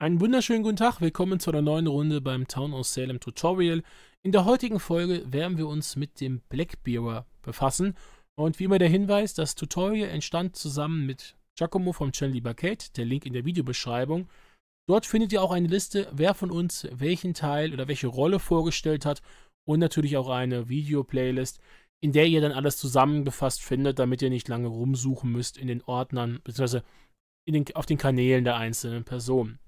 Einen wunderschönen guten Tag, willkommen zu einer neuen Runde beim Town of Salem Tutorial. In der heutigen Folge werden wir uns mit dem Blackbearer befassen. Und wie immer der Hinweis, das Tutorial entstand zusammen mit Giacomo vom Channel Libercate, der Link in der Videobeschreibung. Dort findet ihr auch eine Liste, wer von uns welchen Teil oder welche Rolle vorgestellt hat und natürlich auch eine Video-Playlist, in der ihr dann alles zusammengefasst findet, damit ihr nicht lange rumsuchen müsst in den Ordnern bzw. Den, auf den Kanälen der einzelnen Personen.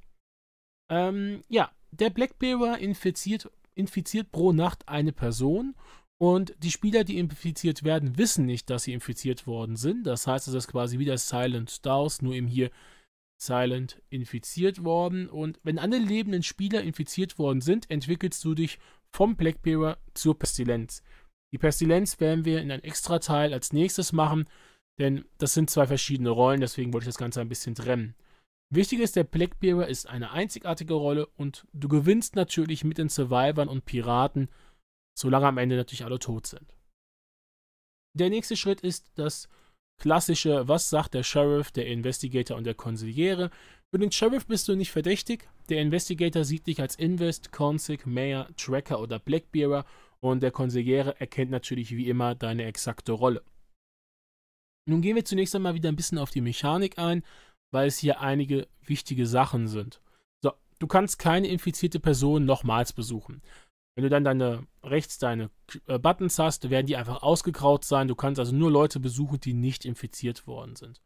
Ähm, ja, der Blackbearer infiziert, infiziert pro Nacht eine Person und die Spieler, die infiziert werden, wissen nicht, dass sie infiziert worden sind. Das heißt, es ist quasi wieder Silent Stars, nur eben hier Silent infiziert worden. Und wenn alle lebenden Spieler infiziert worden sind, entwickelst du dich vom Blackbearer zur Pestilenz. Die Pestilenz werden wir in einem Teil als nächstes machen, denn das sind zwei verschiedene Rollen, deswegen wollte ich das Ganze ein bisschen trennen. Wichtig ist, der Blackbearer ist eine einzigartige Rolle und du gewinnst natürlich mit den Survivern und Piraten, solange am Ende natürlich alle tot sind. Der nächste Schritt ist das klassische, was sagt der Sheriff, der Investigator und der Konsiliere. Für den Sheriff bist du nicht verdächtig, der Investigator sieht dich als Invest, Consig, Mayor, Tracker oder Blackbearer und der Konsiliere erkennt natürlich wie immer deine exakte Rolle. Nun gehen wir zunächst einmal wieder ein bisschen auf die Mechanik ein weil es hier einige wichtige Sachen sind. So, du kannst keine infizierte Person nochmals besuchen. Wenn du dann deine rechts deine äh, Buttons hast, werden die einfach ausgegraut sein. Du kannst also nur Leute besuchen, die nicht infiziert worden sind.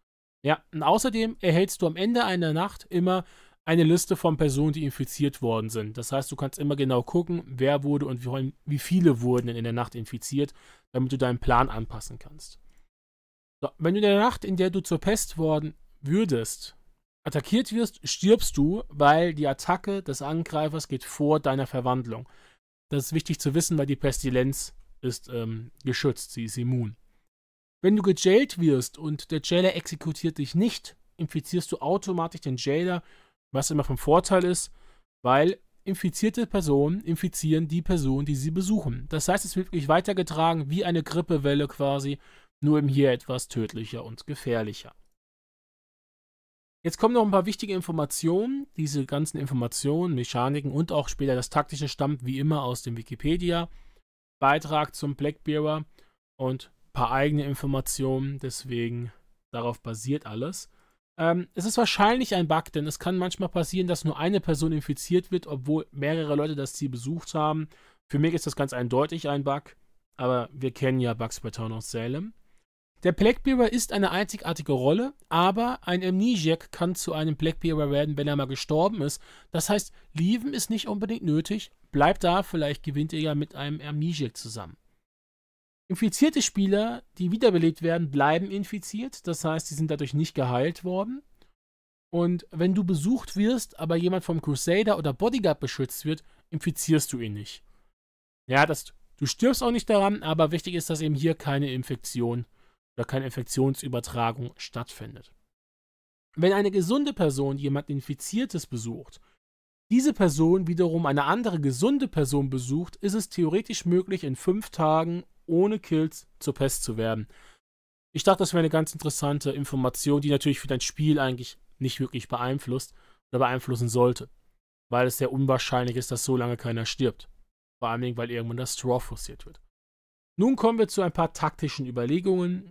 Ja, und außerdem erhältst du am Ende einer Nacht immer eine Liste von Personen, die infiziert worden sind. Das heißt, du kannst immer genau gucken, wer wurde und wie, wie viele wurden in der Nacht infiziert, damit du deinen Plan anpassen kannst. So, wenn du in der Nacht, in der du zur Pest worden würdest, attackiert wirst, stirbst du, weil die Attacke des Angreifers geht vor deiner Verwandlung. Das ist wichtig zu wissen, weil die Pestilenz ist ähm, geschützt, sie ist immun. Wenn du gejailt wirst und der Jailer exekutiert dich nicht, infizierst du automatisch den Jailer, was immer vom Vorteil ist, weil infizierte Personen infizieren die Personen, die sie besuchen. Das heißt, es wird wirklich weitergetragen wie eine Grippewelle quasi, nur eben hier etwas tödlicher und gefährlicher. Jetzt kommen noch ein paar wichtige Informationen. Diese ganzen Informationen, Mechaniken und auch später das taktische stammt wie immer aus dem Wikipedia-Beitrag zum Blackbearer und ein paar eigene Informationen. Deswegen darauf basiert alles. Ähm, es ist wahrscheinlich ein Bug, denn es kann manchmal passieren, dass nur eine Person infiziert wird, obwohl mehrere Leute das Ziel besucht haben. Für mich ist das ganz eindeutig ein Bug, aber wir kennen ja Bugs bei Town of Salem. Der Blackbearer ist eine einzigartige Rolle, aber ein Amnesiac kann zu einem Blackbearer werden, wenn er mal gestorben ist. Das heißt, Leven ist nicht unbedingt nötig. Bleibt da, vielleicht gewinnt ihr ja mit einem Amnesiac zusammen. Infizierte Spieler, die wiederbelebt werden, bleiben infiziert. Das heißt, sie sind dadurch nicht geheilt worden. Und wenn du besucht wirst, aber jemand vom Crusader oder Bodyguard beschützt wird, infizierst du ihn nicht. Ja, das, du stirbst auch nicht daran, aber wichtig ist, dass eben hier keine Infektion oder keine Infektionsübertragung stattfindet. Wenn eine gesunde Person jemand Infiziertes besucht, diese Person wiederum eine andere gesunde Person besucht, ist es theoretisch möglich, in fünf Tagen ohne Kills zur Pest zu werden. Ich dachte, das wäre eine ganz interessante Information, die natürlich für dein Spiel eigentlich nicht wirklich beeinflusst oder beeinflussen sollte, weil es sehr unwahrscheinlich ist, dass so lange keiner stirbt. Vor allem, weil irgendwann das Straw forciert wird. Nun kommen wir zu ein paar taktischen Überlegungen,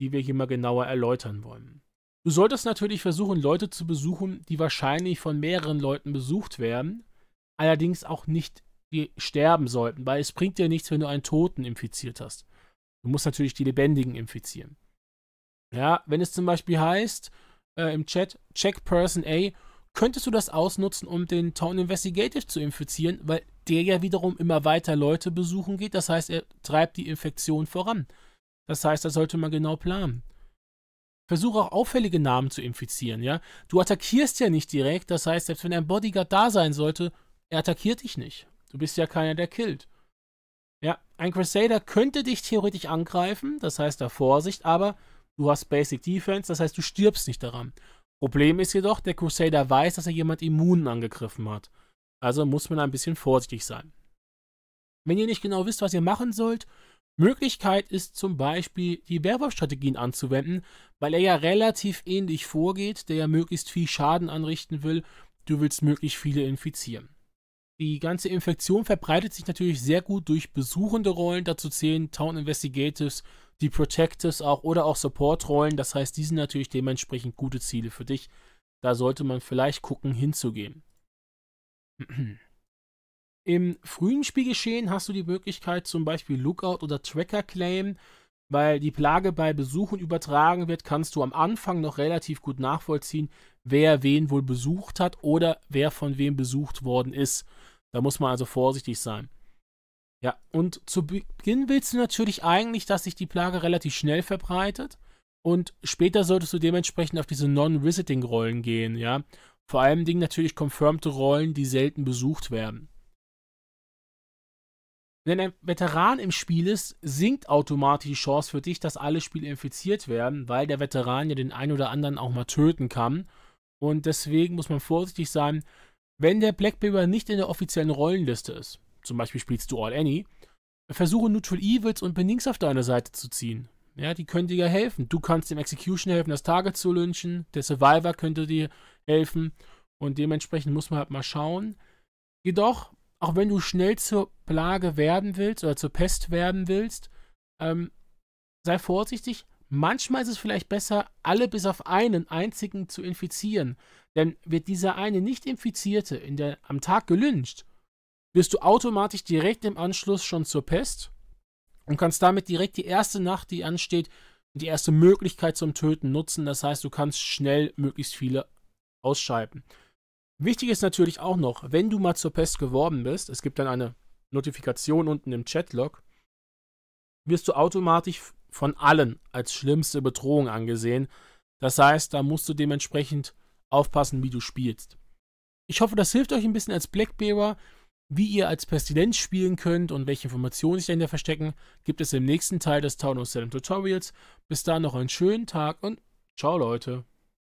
die wir hier mal genauer erläutern wollen. Du solltest natürlich versuchen, Leute zu besuchen, die wahrscheinlich von mehreren Leuten besucht werden, allerdings auch nicht die sterben sollten, weil es bringt dir nichts, wenn du einen Toten infiziert hast. Du musst natürlich die Lebendigen infizieren. Ja, wenn es zum Beispiel heißt äh, im Chat, check Person A, könntest du das ausnutzen, um den Town Investigative zu infizieren, weil der ja wiederum immer weiter Leute besuchen geht. Das heißt, er treibt die Infektion voran. Das heißt, da sollte man genau planen. Versuche auch auffällige Namen zu infizieren, ja. Du attackierst ja nicht direkt, das heißt, selbst wenn ein Bodyguard da sein sollte, er attackiert dich nicht. Du bist ja keiner, der killt. Ja, ein Crusader könnte dich theoretisch angreifen, das heißt da Vorsicht, aber du hast Basic Defense, das heißt du stirbst nicht daran. Problem ist jedoch, der Crusader weiß, dass er jemand Immunen angegriffen hat. Also muss man ein bisschen vorsichtig sein. Wenn ihr nicht genau wisst, was ihr machen sollt, Möglichkeit ist zum Beispiel, die Werwolf-Strategien anzuwenden, weil er ja relativ ähnlich vorgeht, der ja möglichst viel Schaden anrichten will, du willst möglichst viele infizieren. Die ganze Infektion verbreitet sich natürlich sehr gut durch besuchende Rollen, dazu zählen Town Investigatives, die Protectives auch oder auch Support-Rollen, das heißt, die sind natürlich dementsprechend gute Ziele für dich. Da sollte man vielleicht gucken, hinzugehen. Im frühen Spielgeschehen hast du die Möglichkeit, zum Beispiel Lookout oder Tracker Claim, weil die Plage bei Besuchen übertragen wird, kannst du am Anfang noch relativ gut nachvollziehen, wer wen wohl besucht hat oder wer von wem besucht worden ist. Da muss man also vorsichtig sein. Ja, und zu Beginn willst du natürlich eigentlich, dass sich die Plage relativ schnell verbreitet. Und später solltest du dementsprechend auf diese Non-Visiting-Rollen gehen, ja. Vor allem Dingen natürlich confirmte Rollen, die selten besucht werden wenn ein Veteran im Spiel ist, sinkt automatisch die Chance für dich, dass alle Spiele infiziert werden, weil der Veteran ja den einen oder anderen auch mal töten kann. Und deswegen muss man vorsichtig sein, wenn der Black Beaver nicht in der offiziellen Rollenliste ist. Zum Beispiel spielst du All Any. Versuche Neutral Evils und Benings auf deine Seite zu ziehen. Ja, die können dir ja helfen. Du kannst dem Execution helfen, das Target zu lynchen. Der Survivor könnte dir helfen. Und dementsprechend muss man halt mal schauen. Jedoch auch wenn du schnell zur Plage werden willst oder zur Pest werden willst, ähm, sei vorsichtig. Manchmal ist es vielleicht besser, alle bis auf einen einzigen zu infizieren. Denn wird dieser eine nicht infizierte in der, am Tag gelünscht, wirst du automatisch direkt im Anschluss schon zur Pest und kannst damit direkt die erste Nacht, die ansteht, die erste Möglichkeit zum Töten nutzen. Das heißt, du kannst schnell möglichst viele ausschalten. Wichtig ist natürlich auch noch, wenn du mal zur Pest geworben bist, es gibt dann eine Notifikation unten im Chatlog, wirst du automatisch von allen als schlimmste Bedrohung angesehen. Das heißt, da musst du dementsprechend aufpassen, wie du spielst. Ich hoffe, das hilft euch ein bisschen als Blackbearer. Wie ihr als Pestilenz spielen könnt und welche Informationen sich dahinter verstecken, gibt es im nächsten Teil des Town of Salem Tutorials. Bis dahin noch einen schönen Tag und ciao Leute.